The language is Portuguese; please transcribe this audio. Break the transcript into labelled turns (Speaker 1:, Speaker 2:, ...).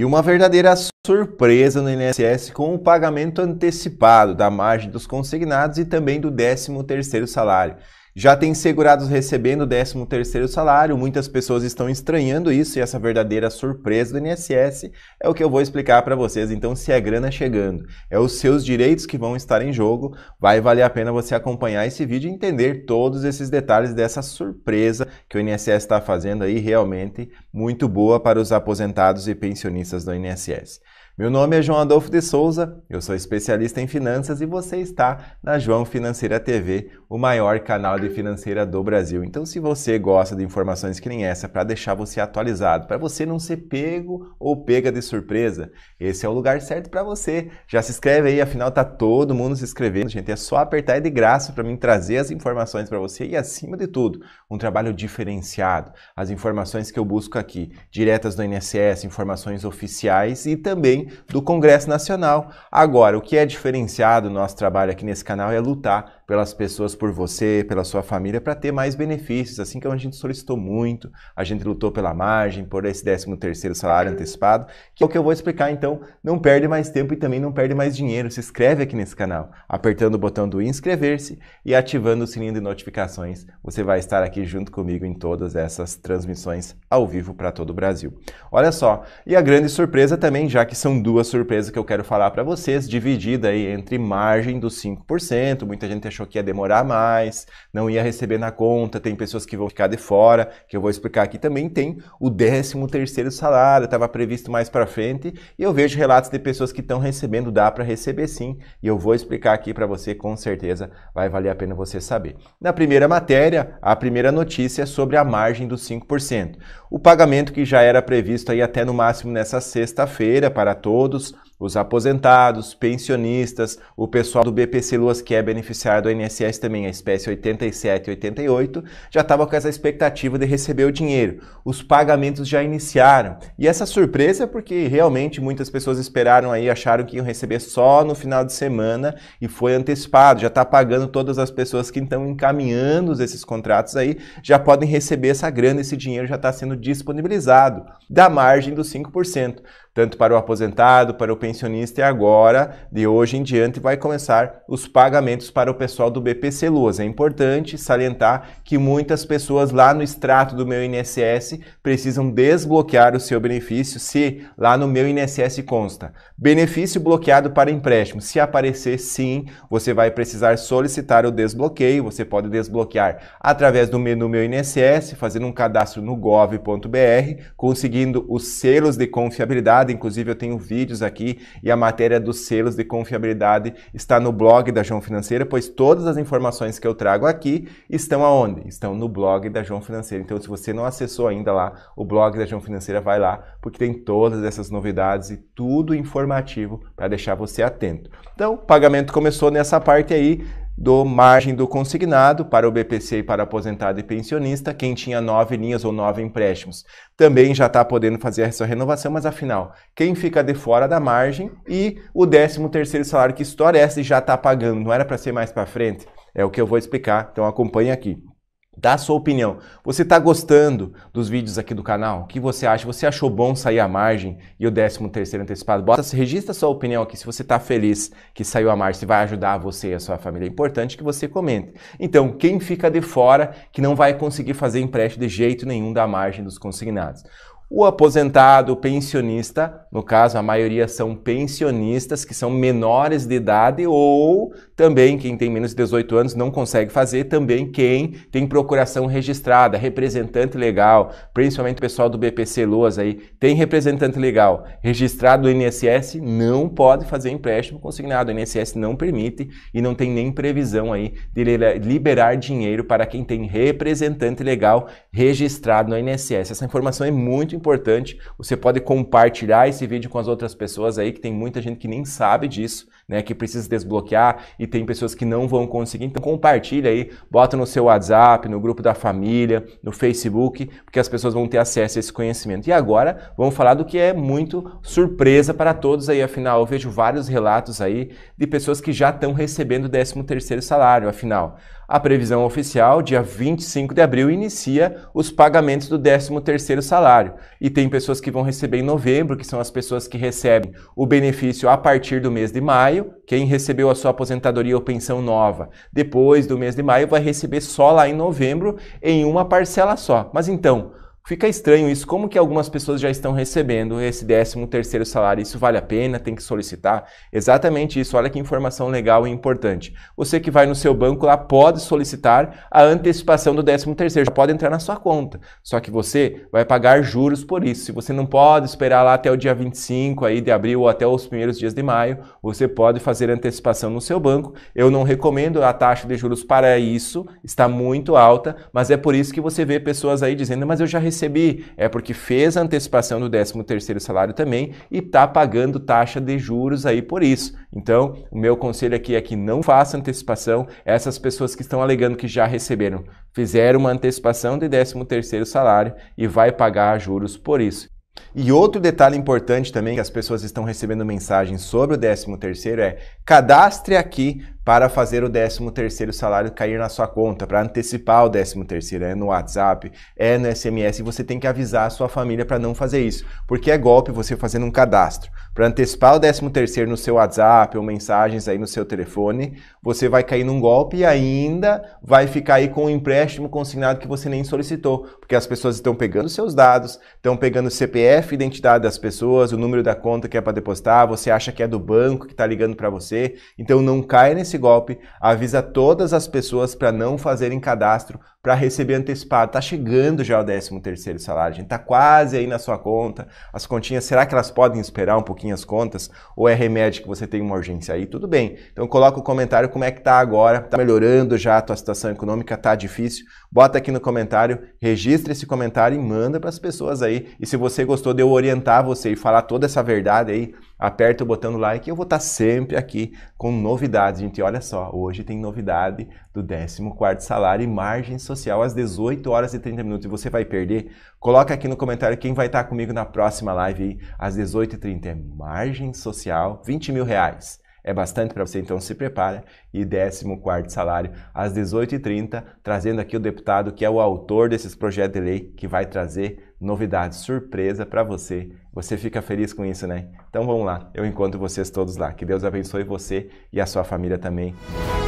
Speaker 1: E uma verdadeira surpresa no INSS com o pagamento antecipado da margem dos consignados e também do 13º salário. Já tem segurados recebendo o 13º salário, muitas pessoas estão estranhando isso e essa verdadeira surpresa do INSS é o que eu vou explicar para vocês. Então, se é grana chegando, é os seus direitos que vão estar em jogo, vai valer a pena você acompanhar esse vídeo e entender todos esses detalhes dessa surpresa que o INSS está fazendo aí, realmente muito boa para os aposentados e pensionistas do INSS. Meu nome é João Adolfo de Souza, eu sou especialista em finanças e você está na João Financeira TV, o maior canal de financeira do Brasil. Então, se você gosta de informações que nem essa para deixar você atualizado, para você não ser pego ou pega de surpresa, esse é o lugar certo para você. Já se inscreve aí, afinal tá todo mundo se inscrevendo, gente. É só apertar e de graça para mim trazer as informações para você e acima de tudo, um trabalho diferenciado. As informações que eu busco aqui, diretas do INSS, informações oficiais e também do Congresso Nacional. Agora, o que é diferenciado nosso trabalho aqui nesse canal é lutar pelas pessoas por você, pela sua família, para ter mais benefícios. Assim que a gente solicitou muito, a gente lutou pela margem, por esse 13º salário antecipado, que é o que eu vou explicar então. Não perde mais tempo e também não perde mais dinheiro. Se inscreve aqui nesse canal, apertando o botão do inscrever-se e ativando o sininho de notificações. Você vai estar aqui junto comigo em todas essas transmissões ao vivo para todo o Brasil. Olha só, e a grande surpresa também, já que são duas surpresas que eu quero falar para vocês, dividida aí entre margem dos 5%, muita gente achou achou que ia demorar mais, não ia receber na conta, tem pessoas que vão ficar de fora, que eu vou explicar aqui também, tem o 13 terceiro salário, estava previsto mais para frente, e eu vejo relatos de pessoas que estão recebendo, dá para receber sim, e eu vou explicar aqui para você, com certeza vai valer a pena você saber. Na primeira matéria, a primeira notícia é sobre a margem dos 5%. O pagamento que já era previsto aí até no máximo nessa sexta-feira para todos, os aposentados, pensionistas, o pessoal do BPC Luas que é beneficiário do INSS também, a espécie 87 e 88, já estava com essa expectativa de receber o dinheiro. Os pagamentos já iniciaram. E essa surpresa é porque realmente muitas pessoas esperaram aí, acharam que iam receber só no final de semana e foi antecipado. Já está pagando todas as pessoas que estão encaminhando esses contratos aí, já podem receber essa grana, esse dinheiro já está sendo disponibilizado da margem dos 5% tanto para o aposentado, para o pensionista e agora, de hoje em diante, vai começar os pagamentos para o pessoal do BPC Luas. É importante salientar que muitas pessoas lá no extrato do meu INSS precisam desbloquear o seu benefício se lá no meu INSS consta benefício bloqueado para empréstimo. Se aparecer sim, você vai precisar solicitar o desbloqueio. Você pode desbloquear através do menu meu INSS, fazendo um cadastro no gov.br, conseguindo os selos de confiabilidade confiabilidade. Inclusive, eu tenho vídeos aqui e a matéria dos selos de confiabilidade está no blog da João Financeira, pois todas as informações que eu trago aqui estão aonde? Estão no blog da João Financeira. Então, se você não acessou ainda lá o blog da João Financeira, vai lá, porque tem todas essas novidades e tudo informativo para deixar você atento. Então, o pagamento começou nessa parte aí do margem do consignado para o BPC e para aposentado e pensionista, quem tinha nove linhas ou nove empréstimos. Também já está podendo fazer essa renovação, mas afinal, quem fica de fora da margem e o 13 terceiro salário, que história é essa e já está pagando, não era para ser mais para frente? É o que eu vou explicar, então acompanhe aqui. Dá a sua opinião. Você está gostando dos vídeos aqui do canal? O que você acha? Você achou bom sair a margem e o 13 terceiro antecipado? Bota, registra sua opinião aqui se você está feliz que saiu a margem, se vai ajudar você e a sua família. É importante que você comente. Então, quem fica de fora que não vai conseguir fazer empréstimo de jeito nenhum da margem dos consignados? O aposentado, o pensionista, no caso a maioria são pensionistas que são menores de idade ou também quem tem menos de 18 anos não consegue fazer, também quem tem procuração registrada, representante legal, principalmente o pessoal do BPC Loas aí, tem representante legal registrado no INSS, não pode fazer empréstimo consignado, o INSS não permite e não tem nem previsão aí de liberar dinheiro para quem tem representante legal registrado no INSS. Essa informação é muito importante. Você pode compartilhar esse vídeo com as outras pessoas aí, que tem muita gente que nem sabe disso, né? Que precisa desbloquear e tem pessoas que não vão conseguir. Então compartilha aí, bota no seu WhatsApp, no grupo da família, no Facebook, porque as pessoas vão ter acesso a esse conhecimento. E agora vamos falar do que é muito surpresa para todos aí, afinal, eu vejo vários relatos aí de pessoas que já estão recebendo o 13 terceiro salário, afinal. A previsão oficial, dia 25 de abril, inicia os pagamentos do 13 terceiro salário e tem pessoas que vão receber em novembro, que são as pessoas que recebem o benefício a partir do mês de maio. Quem recebeu a sua aposentadoria ou pensão nova depois do mês de maio vai receber só lá em novembro em uma parcela só. Mas então, Fica estranho isso, como que algumas pessoas já estão recebendo esse 13 terceiro salário, isso vale a pena, tem que solicitar? Exatamente isso, olha que informação legal e importante. Você que vai no seu banco lá pode solicitar a antecipação do 13 terceiro, já pode entrar na sua conta, só que você vai pagar juros por isso. Se você não pode esperar lá até o dia 25 aí de abril ou até os primeiros dias de maio, você pode fazer antecipação no seu banco. Eu não recomendo a taxa de juros para isso, está muito alta, mas é por isso que você vê pessoas aí dizendo, mas eu já recebi recebi, é porque fez a antecipação do 13º salário também e está pagando taxa de juros aí por isso. Então, o meu conselho aqui é que não faça antecipação. Essas pessoas que estão alegando que já receberam, fizeram uma antecipação de 13º salário e vai pagar juros por isso. E outro detalhe importante também que as pessoas estão recebendo mensagens sobre o 13 terceiro é cadastre aqui para fazer o 13º salário cair na sua conta, para antecipar o 13º, é no WhatsApp, é no SMS, você tem que avisar a sua família para não fazer isso, porque é golpe você fazendo um cadastro. Para antecipar o 13º no seu WhatsApp ou mensagens aí no seu telefone, você vai cair num golpe e ainda vai ficar aí com um empréstimo consignado que você nem solicitou, porque as pessoas estão pegando seus dados, estão pegando o CPF, identidade das pessoas, o número da conta que é para depositar, você acha que é do banco que está ligando para você, então não cai nesse golpe, avisa todas as pessoas para não fazerem cadastro para receber antecipado. Tá chegando já o 13º salário, a gente tá quase aí na sua conta. As continhas, será que elas podem esperar um pouquinho as contas ou é remédio que você tem uma urgência aí? Tudo bem. Então coloca o um comentário como é que tá agora, tá melhorando já a tua situação econômica, tá difícil? Bota aqui no comentário, registra esse comentário e manda para as pessoas aí. E se você gostou de eu orientar você e falar toda essa verdade aí, aperta o botão do like, eu vou estar sempre aqui com novidades. Gente, olha só, hoje tem novidade do 14º salário e margem social às 18 horas e 30 minutos. E você vai perder? Coloca aqui no comentário quem vai estar comigo na próxima live aí, às 18h30. É margem social, 20 mil reais. É bastante para você, então se prepara. E 14 salário às 18h30, trazendo aqui o deputado que é o autor desses projetos de lei, que vai trazer novidades, surpresa para você. Você fica feliz com isso, né? Então vamos lá, eu encontro vocês todos lá. Que Deus abençoe você e a sua família também.